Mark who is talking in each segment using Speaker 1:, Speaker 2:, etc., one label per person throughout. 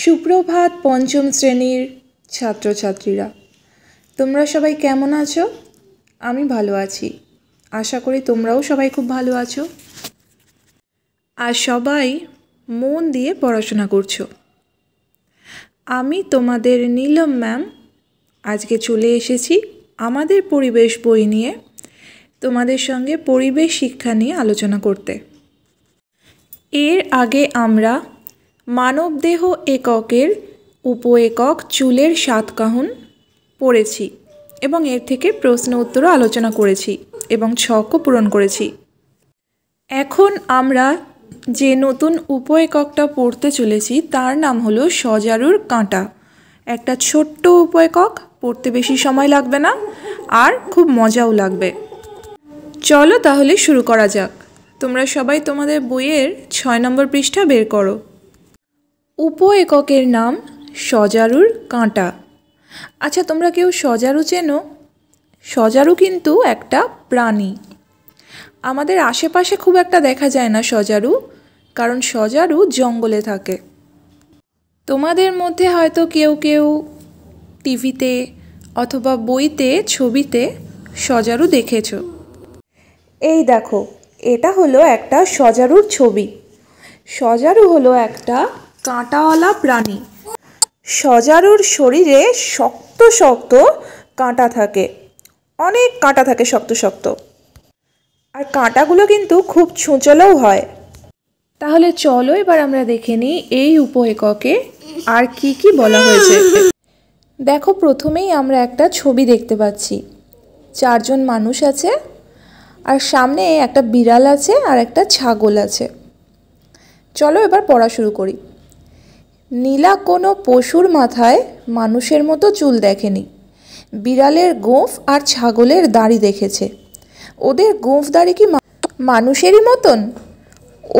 Speaker 1: সুপ্রভাত পঞ্চম শ্রেণীর ছাত্রছাত্রীরা তোমরা সবাই কেমন আছো আমি ভালো আছি আশা করি তোমরাও সবাই খুব ভালো আছো আর সবাই মন দিয়ে পড়াশোনা করছো আমি তোমাদের নীলম ম্যাম আজকে চলে এসেছি আমাদের পরিবেশ বই নিয়ে তোমাদের সঙ্গে পরিবেশ শিক্ষা নিয়ে আলোচনা করতে এর আগে আমরা মানবদেহ এককের উপ একক চুলের সাতকাহন পড়েছি এবং এর থেকে প্রশ্ন উত্তরও আলোচনা করেছি এবং ছকও পূরণ করেছি এখন আমরা যে নতুন উপ এককটা পড়তে চলেছি তার নাম হলো সজারুর কাঁটা একটা ছোট্ট উপ একক পড়তে বেশি সময় লাগবে না আর খুব মজাও লাগবে চলো তাহলে শুরু করা যাক তোমরা সবাই তোমাদের বইয়ের ছয় নম্বর পৃষ্ঠা বের করো উপ এককের নাম সজারুর কাঁটা আচ্ছা তোমরা কেউ সজারু চেনো সজারু কিন্তু একটা প্রাণী আমাদের আশেপাশে খুব একটা দেখা যায় না সজারু কারণ সজারু জঙ্গলে থাকে তোমাদের মধ্যে হয়তো কেউ কেউ টিভিতে অথবা বইতে ছবিতে সজারু দেখেছ এই দেখো এটা হলো একটা সজারুর ছবি সজারু হলো একটা কাঁটাওয়ালা প্রাণী সজারুর শরীরে শক্ত শক্ত কাঁটা থাকে অনেক কাঁটা থাকে শক্ত শক্ত আর কাঁটাগুলো কিন্তু খুব ছুঁচলেও হয় তাহলে চলো এবার আমরা দেখে নিই এই উপ এককে আর কি কি বলা হয়েছে দেখো প্রথমেই আমরা একটা ছবি দেখতে পাচ্ছি চারজন মানুষ আছে আর সামনে একটা বিড়াল আছে আর একটা ছাগল আছে চলো এবার পড়া শুরু করি নীলা কোনো পশুর মাথায় মানুষের মতো চুল দেখেনি বিড়ালের গোঁফ আর ছাগলের দাড়ি দেখেছে ওদের গোঁফ দাড়ি কি মানুষেরই মতন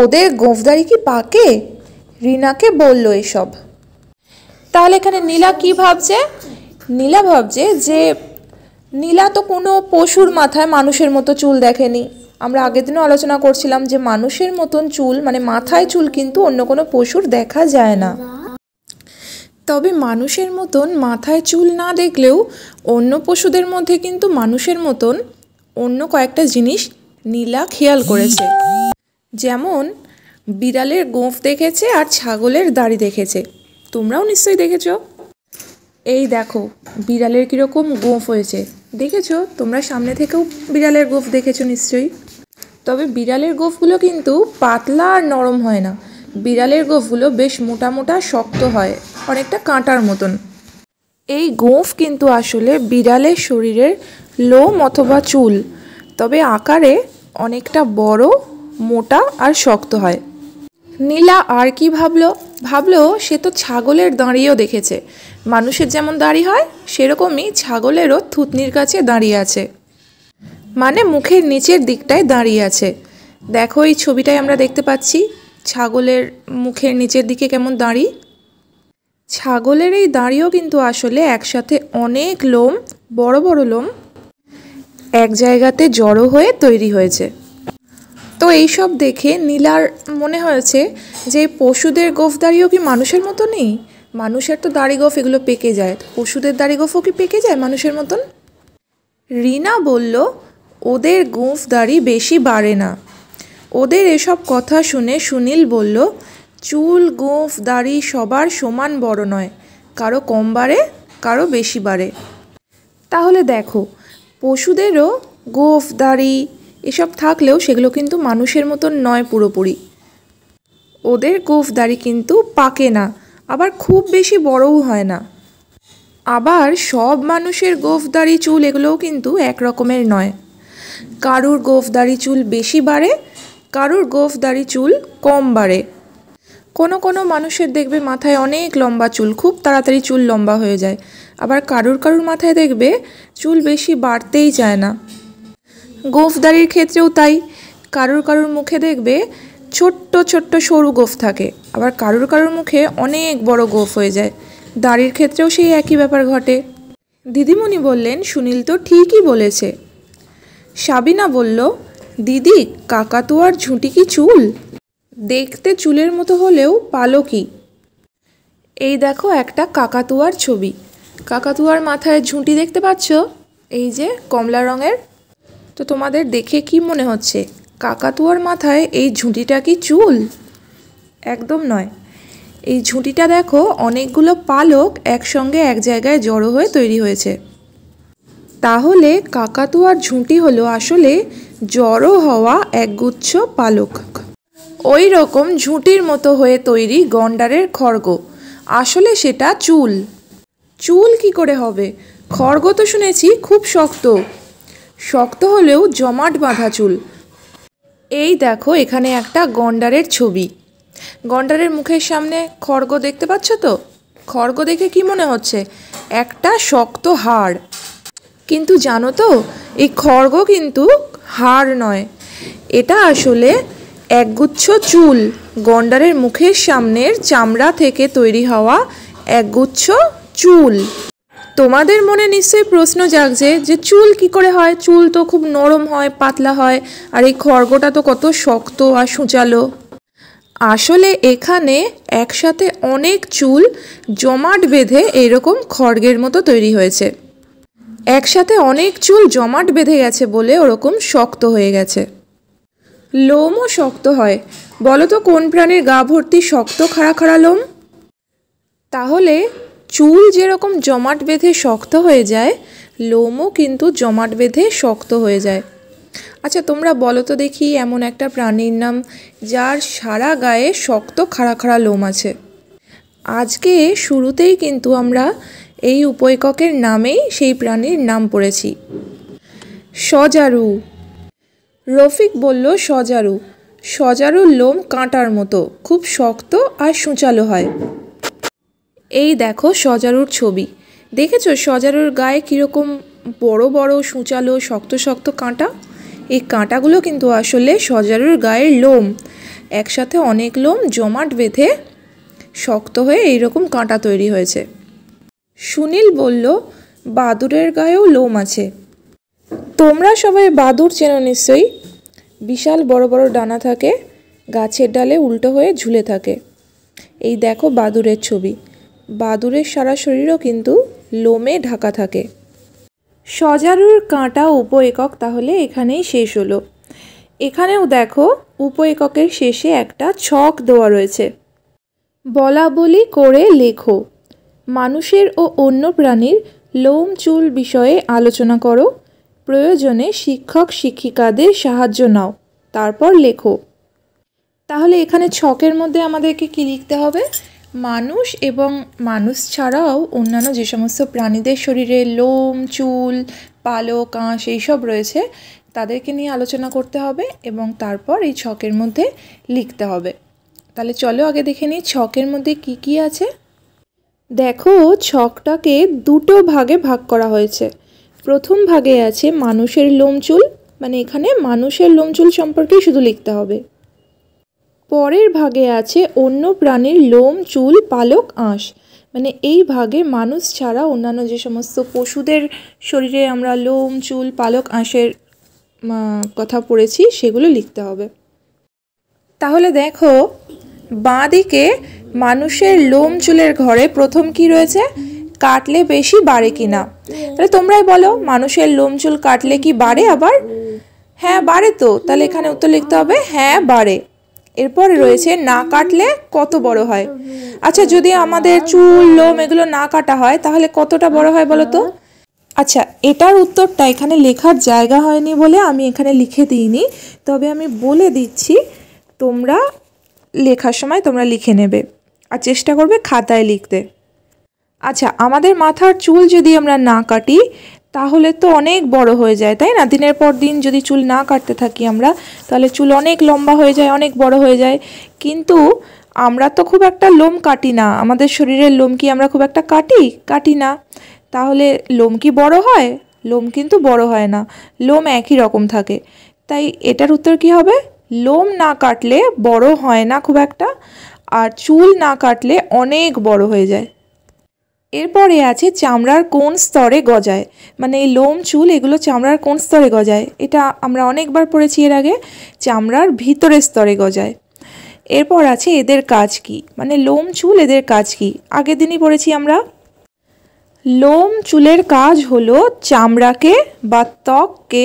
Speaker 1: ওদের গোঁফ দাড়ি কি পাকে রিনাকে বলল এসব তাহলে এখানে নীলা কি ভাবছে নীলা ভাবছে যে নীলা তো কোনো পশুর মাথায় মানুষের মতো চুল দেখেনি আমরা আগের দিনও আলোচনা করছিলাম যে মানুষের মতন চুল মানে মাথায় চুল কিন্তু অন্য কোনো পশুর দেখা যায় না তবে মানুষের মতন মাথায় চুল না দেখলেও অন্য পশুদের মধ্যে কিন্তু মানুষের মতন অন্য কয়েকটা জিনিস নীলা খেয়াল করেছে যেমন বিড়ালের গোঁফ দেখেছে আর ছাগলের দাড়ি দেখেছে তোমরাও নিশ্চয়ই দেখেছ এই দেখো বিড়ালের কীরকম গোঁফ হয়েছে দেখেছো তোমরা সামনে থেকেও বিড়ালের গোঁফ দেখেছো নিশ্চয়ই তবে বিড়ালের গোঁফগুলো কিন্তু পাতলা আর নরম হয় না বিড়ালের গোঁফগুলো বেশ মোটা মোটা শক্ত হয় অনেকটা কাঁটার মতন এই গোঁফ কিন্তু আসলে বিড়ালের শরীরের লোম অথবা চুল তবে আকারে অনেকটা বড় মোটা আর শক্ত হয় নীলা আর কি ভাবলো ভাবলো সে তো ছাগলের দাঁড়িয়েও দেখেছে মানুষের যেমন দাঁড়ি হয় সেরকমই ছাগলেরও থুতনির কাছে দাঁড়িয়ে আছে মানে মুখের নিচের দিকটায় দাঁড়িয়ে আছে দেখো এই ছবিটায় আমরা দেখতে পাচ্ছি ছাগলের মুখের নিচের দিকে কেমন দাঁড়ি ছাগলের এই দাঁড়িও কিন্তু আসলে একসাথে অনেক লোম বড় বড় লোম এক জায়গাতে জড়ো হয়ে তৈরি হয়েছে তো এই সব দেখে নীলার মনে হয়েছে যে পশুদের গোফ দাঁড়িয়েও কি মানুষের মতো নেই মানুষের তো দাড়ি গোফ এগুলো পেকে যায় পশুদের দাড়ি গোফও কি পেকে যায় মানুষের মতন রিনা বলল ওদের গোঁফ দাড়ি বেশি বাড়ে না ওদের এসব কথা শুনে সুনীল বলল চুল গোঁফ দাড়ি সবার সমান বড় নয় কারো কম বাড়ে কারো বেশি বাড়ে তাহলে দেখো পশুদেরও গোঁফ দাড়ি এসব থাকলেও সেগুলো কিন্তু মানুষের মতন নয় পুরোপুরি ওদের গোঁফ দাড়ি কিন্তু পাকে না আবার খুব বেশি বড়ও হয় না আবার সব মানুষের গোঁফ দাড়ি চুল এগুলোও কিন্তু এক রকমের নয় কারুর গোঁফ দাড়ি চুল বেশি বাড়ে কারুর গোফ দাড়ি চুল কম বাড়ে কোনো কোনো মানুষের দেখবে মাথায় অনেক লম্বা চুল খুব তাড়াতাড়ি চুল লম্বা হয়ে যায় আবার কারুর কারুর মাথায় দেখবে চুল বেশি বাড়তেই চায় না গোফ দাড়ির ক্ষেত্রেও তাই কারুর কারুর মুখে দেখবে ছোট্ট ছোট্ট সরু গোফ থাকে আবার কারুর কারুর মুখে অনেক বড় গোফ হয়ে যায় দাড়ির ক্ষেত্রেও সেই একই ব্যাপার ঘটে দিদিমণি বললেন সুনীল তো ঠিকই বলেছে সাবিনা বলল দিদি কাকাতুয়ার ঝুঁটি কি চুল দেখতে চুলের মতো হলেও কি এই দেখো একটা কাকাতুয়ার ছবি কাকাতুয়ার মাথায় ঝুঁটি দেখতে পাচ্ছ এই যে কমলা রঙের তো তোমাদের দেখে কি মনে হচ্ছে কাকাতুয়ার মাথায় এই ঝুঁটিটা কি চুল একদম নয় এই ঝুঁটিটা দেখো অনেকগুলো পালক একসঙ্গে এক জায়গায় জড়ো হয়ে তৈরি হয়েছে তাহলে কাকাতুয়ার ঝুঁটি হলো আসলে জড়ো হওয়া একগুচ্ছ পালক ওই রকম ঝুঁটির মতো হয়ে তৈরি গন্ডারের খড়গ আসলে সেটা চুল চুল কি করে হবে খড়গ তো শুনেছি খুব শক্ত শক্ত হলেও জমাট বাঁধা চুল এই দেখো এখানে একটা গন্ডারের ছবি গন্ডারের মুখের সামনে খড়গ দেখতে পাচ্ছ তো খড়গ দেখে কি মনে হচ্ছে একটা শক্ত হাড় কিন্তু জানো তো এই খড়গ কিন্তু হার নয় এটা আসলে একগুচ্ছ চুল গন্ডারের মুখের সামনের চামড়া থেকে তৈরি হওয়া একগুচ্ছ চুল তোমাদের মনে নিশ্চয়ই প্রশ্ন জাগছে যে চুল কি করে হয় চুল তো খুব নরম হয় পাতলা হয় আর এই খড়গটা তো কত শক্ত আর সূচালো আসলে এখানে একসাথে অনেক চুল জমাট বেঁধে এরকম খড়গের মতো তৈরি হয়েছে একসাথে অনেক চুল জমাট বেঁধে গেছে বলে ওরকম শক্ত হয়ে গেছে লোমও শক্ত হয় বলো তো কোন প্রাণীর গা ভর্তি শক্ত খাড়া খাড়া লোম তাহলে চুল যেরকম জমাট বেঁধে শক্ত হয়ে যায় লোমও কিন্তু জমাট বেঁধে শক্ত হয়ে যায় আচ্ছা তোমরা বলো তো দেখি এমন একটা প্রাণীর নাম যার সারা গায়ে শক্ত খাড়া খাড়া লোম আছে আজকে শুরুতেই কিন্তু আমরা এই উপৈককের নামেই সেই প্রাণীর নাম পড়েছি সজারু রফিক বলল সজারু সজারুর লোম কাঁটার মতো খুব শক্ত আর সূচালো হয় এই দেখো সজারুর ছবি দেখেছো সজারুর গায়ে কীরকম বড় বড় সূচালো শক্ত শক্ত কাঁটা এই কাঁটাগুলো কিন্তু আসলে সজারুর গায়ের লোম একসাথে অনেক লোম জমাট বেঁধে শক্ত হয়ে এইরকম কাঁটা তৈরি হয়েছে সুনীল বলল বাদুরের গায়েও লোম আছে তোমরা সবাই বাদুর চেনো নিশ্চয়ই বিশাল বড় বড় ডানা থাকে গাছের ডালে উল্টো হয়ে ঝুলে থাকে এই দেখো বাদুরের ছবি বাদুরের সারা শরীরও কিন্তু লোমে ঢাকা থাকে সজারুর কাঁটা উপ একক তাহলে এখানেই শেষ হলো এখানেও দেখো উপ এককের শেষে একটা ছক দেওয়া রয়েছে বলা বলি করে লেখো মানুষের ও অন্য প্রাণীর লোম চুল বিষয়ে আলোচনা করো প্রয়োজনে শিক্ষক শিক্ষিকাদের সাহায্য নাও তারপর লেখো তাহলে এখানে ছকের মধ্যে আমাদেরকে কী লিখতে হবে মানুষ এবং মানুষ ছাড়াও অন্যান্য যে সমস্ত প্রাণীদের শরীরে লোম চুল পালো কাঁশ এইসব রয়েছে তাদেরকে নিয়ে আলোচনা করতে হবে এবং তারপর এই ছকের মধ্যে লিখতে হবে তাহলে চলো আগে দেখে নিই ছকের মধ্যে কি কি আছে দেখো ছকটাকে দুটো ভাগে ভাগ করা হয়েছে প্রথম ভাগে আছে মানুষের লোমচুল মানে এখানে মানুষের লোমচুল সম্পর্কেই শুধু লিখতে হবে পরের ভাগে আছে অন্য প্রাণীর লোম চুল পালক আঁশ মানে এই ভাগে মানুষ ছাড়া অন্যান্য যে সমস্ত পশুদের শরীরে আমরা লোম চুল পালক আঁশের কথা পড়েছি সেগুলো লিখতে হবে তাহলে দেখো বাঁ দিকে মানুষের লোম চুলের ঘরে প্রথম কি রয়েছে কাটলে বেশি বাড়ে কি না তাহলে তোমরাই বলো মানুষের লোম চুল কাটলে কি বাড়ে আবার হ্যাঁ বাড়ে তো তাহলে এখানে উত্তর লিখতে হবে হ্যাঁ বাড়ে এরপর রয়েছে না কাটলে কত বড় হয় আচ্ছা যদি আমাদের চুল লোম এগুলো না কাটা হয় তাহলে কতটা বড় হয় বলো তো আচ্ছা এটার উত্তরটা এখানে লেখার জায়গা হয়নি বলে আমি এখানে লিখে দিইনি তবে আমি বলে দিচ্ছি তোমরা লেখার সময় তোমরা লিখে নেবে আর চেষ্টা করবে খাতায় লিখতে আচ্ছা আমাদের মাথার চুল যদি আমরা না কাটি তাহলে তো অনেক বড় হয়ে যায় তাই না দিনের পর দিন যদি চুল না কাটতে থাকি আমরা তাহলে চুল অনেক লম্বা হয়ে যায় অনেক বড় হয়ে যায় কিন্তু আমরা তো খুব একটা লোম কাটি না আমাদের শরীরের লোম কি আমরা খুব একটা কাটি কাটি না তাহলে লোম কি বড় হয় লোম কিন্তু বড় হয় না লোম একই রকম থাকে তাই এটার উত্তর কি হবে লোম না কাটলে বড় হয় না খুব একটা আর চুল না কাটলে অনেক বড় হয়ে যায় এরপরে আছে চামড়ার কোন স্তরে গজায় মানে এই লোম চুল এগুলো চামড়ার কোন স্তরে গজায় এটা আমরা অনেকবার পড়েছি এর আগে চামড়ার ভিতরের স্তরে গজায় এরপর আছে এদের কাজ কি মানে লোম চুল এদের কাজ কি আগের দিনই পড়েছি আমরা লোম চুলের কাজ হলো চামড়াকে বা ত্বককে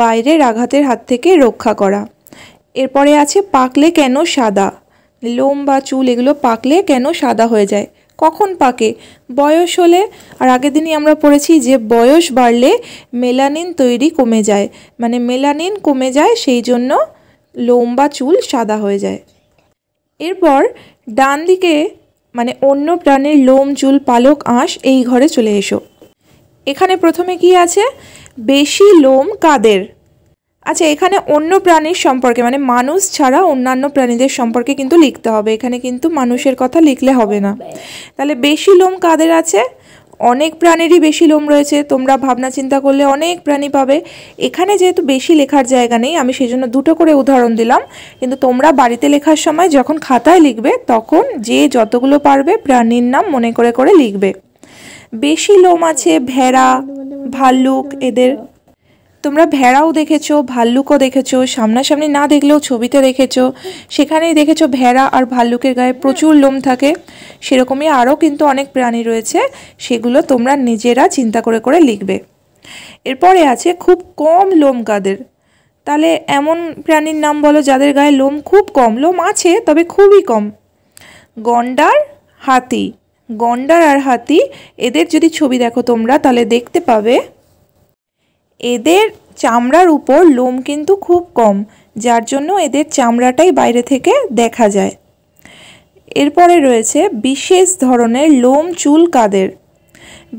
Speaker 1: বাইরের আঘাতের হাত থেকে রক্ষা করা এরপরে আছে পাকলে কেন সাদা লোম বা চুল এগুলো পাকলে কেন সাদা হয়ে যায় কখন পাকে বয়স হলে আর আগের দিনই আমরা পড়েছি যে বয়স বাড়লে মেলানিন তৈরি কমে যায় মানে মেলানিন কমে যায় সেই জন্য লোম বা চুল সাদা হয়ে যায় এরপর ডান দিকে মানে অন্য প্রাণীর লোম চুল পালক আঁশ এই ঘরে চলে এসো এখানে প্রথমে কি আছে বেশি লোম কাদের আচ্ছা এখানে অন্য প্রাণীর সম্পর্কে মানে মানুষ ছাড়া অন্যান্য প্রাণীদের সম্পর্কে কিন্তু লিখতে হবে এখানে কিন্তু মানুষের কথা লিখলে হবে না তাহলে বেশি লোম কাদের আছে অনেক প্রাণীরই বেশি লোম রয়েছে তোমরা ভাবনা চিন্তা করলে অনেক প্রাণী পাবে এখানে যেহেতু বেশি লেখার জায়গা নেই আমি সেই জন্য দুটো করে উদাহরণ দিলাম কিন্তু তোমরা বাড়িতে লেখার সময় যখন খাতায় লিখবে তখন যে যতগুলো পারবে প্রাণীর নাম মনে করে করে লিখবে বেশি লোম আছে ভেড়া ভাল্লুক এদের তোমরা ভেড়াও দেখেছো ভাল্লুকও দেখেছো সামনাসামনি না দেখলেও ছবিতে দেখেছো সেখানেই দেখেছো ভেড়া আর ভাল্লুকের গায়ে প্রচুর লোম থাকে সেরকমই আরও কিন্তু অনেক প্রাণী রয়েছে সেগুলো তোমরা নিজেরা চিন্তা করে করে লিখবে এরপরে আছে খুব কম লোম কাদের তাহলে এমন প্রাণীর নাম বলো যাদের গায়ে লোম খুব কম লোম আছে তবে খুবই কম গন্ডার হাতি গন্ডার আর হাতি এদের যদি ছবি দেখো তোমরা তাহলে দেখতে পাবে এদের চামড়ার উপর লোম কিন্তু খুব কম যার জন্য এদের চামড়াটাই বাইরে থেকে দেখা যায় এরপরে রয়েছে বিশেষ ধরনের লোম চুল কাদের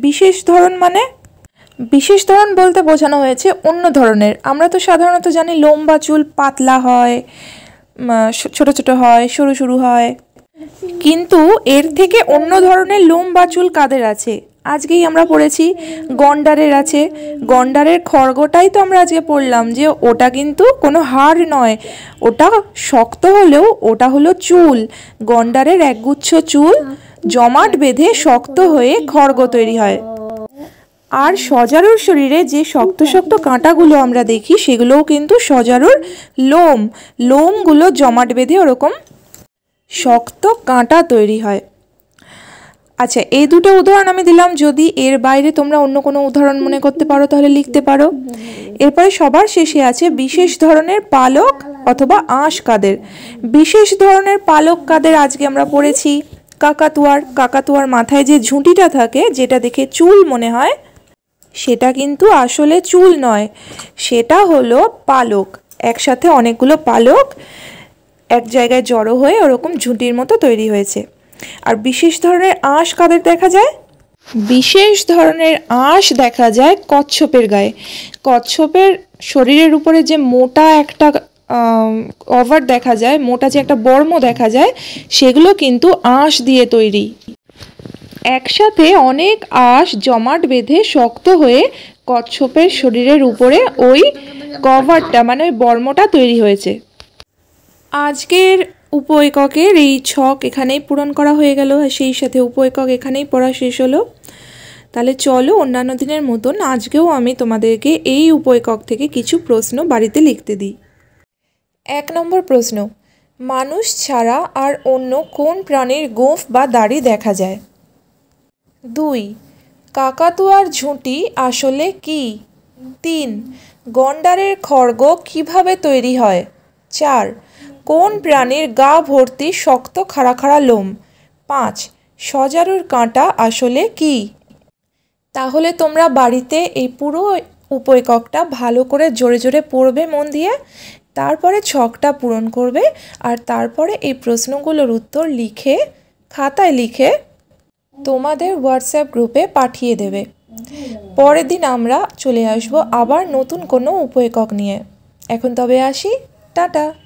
Speaker 1: বিশেষ ধরন মানে বিশেষ ধরন বলতে বোঝানো হয়েছে অন্য ধরনের আমরা তো সাধারণত জানি লোম বা চুল পাতলা হয় ছোট ছোট হয় সরু সরু হয় কিন্তু এর থেকে অন্য ধরনের লোম বা চুল কাদের আছে আজকেই আমরা পড়েছি গন্ডারের আছে গন্ডারের খড়গটাই তো আমরা আজকে পড়লাম যে ওটা কিন্তু কোনো হাড় নয় ওটা শক্ত হলেও ওটা হলো চুল গন্ডারের একগুচ্ছ চুল জমাট বেঁধে শক্ত হয়ে খড়গ তৈরি হয় আর সজারুর শরীরে যে শক্ত শক্ত কাঁটাগুলো আমরা দেখি সেগুলোও কিন্তু সজারুর লোম লোমগুলো জমাট বেঁধে ওরকম শক্ত কাঁটা তৈরি হয় আচ্ছা এই দুটো উদাহরণ আমি দিলাম যদি এর বাইরে তোমরা অন্য কোনো উদাহরণ মনে করতে পারো তাহলে লিখতে পারো এরপরে সবার শেষে আছে বিশেষ ধরনের পালক অথবা আঁশ কাদের বিশেষ ধরনের পালক কাদের আজকে আমরা পড়েছি কাকাতুয়ার কাকাতুয়ার মাথায় যে ঝুঁটিটা থাকে যেটা দেখে চুল মনে হয় সেটা কিন্তু আসলে চুল নয় সেটা হলো পালক একসাথে অনেকগুলো পালক এক জায়গায় জড়ো হয়ে ওরকম ঝুঁটির মতো তৈরি হয়েছে আর বিশেষ ধরনের আঁশ কাদের দেখা যায় বিশেষ ধরনের আঁশ দেখা যায় কচ্ছপের গায়ে কচ্ছপের শরীরের উপরে যে মোটা একটা কভার দেখা যায় মোটা যে একটা বর্ম দেখা যায় সেগুলো কিন্তু আঁশ দিয়ে তৈরি একসাথে অনেক আঁশ জমাট বেঁধে শক্ত হয়ে কচ্ছপের শরীরের উপরে ওই কভারটা মানে ওই বর্মটা তৈরি হয়েছে আজকের উপ এককের এই ছক এখানেই পূরণ করা হয়ে গেল সেই সাথে উপ একক এখানেই পড়া শেষ হলো তাহলে চলো অন্যান্য দিনের মতন আজকেও আমি তোমাদেরকে এই উপ একক থেকে কিছু প্রশ্ন বাড়িতে লিখতে দিই এক নম্বর প্রশ্ন মানুষ ছাড়া আর অন্য কোন প্রাণীর গোঁফ বা দাড়ি দেখা যায় দুই কাকাতুয়ার ঝুঁটি আসলে কি তিন গন্ডারের খড়গ কিভাবে তৈরি হয় চার কোন প্রাণীর গা ভর্তি শক্ত খাড়া খাড়া লোম পাঁচ সজারুর কাঁটা আসলে কি তাহলে তোমরা বাড়িতে এই পুরো উপকটা ভালো করে জোরে জোরে পড়বে মন দিয়ে তারপরে ছকটা পূরণ করবে আর তারপরে এই প্রশ্নগুলোর উত্তর লিখে খাতায় লিখে তোমাদের হোয়াটসঅ্যাপ গ্রুপে পাঠিয়ে দেবে পরের দিন আমরা চলে আসব আবার নতুন কোনো উপ নিয়ে এখন তবে আসি টাটা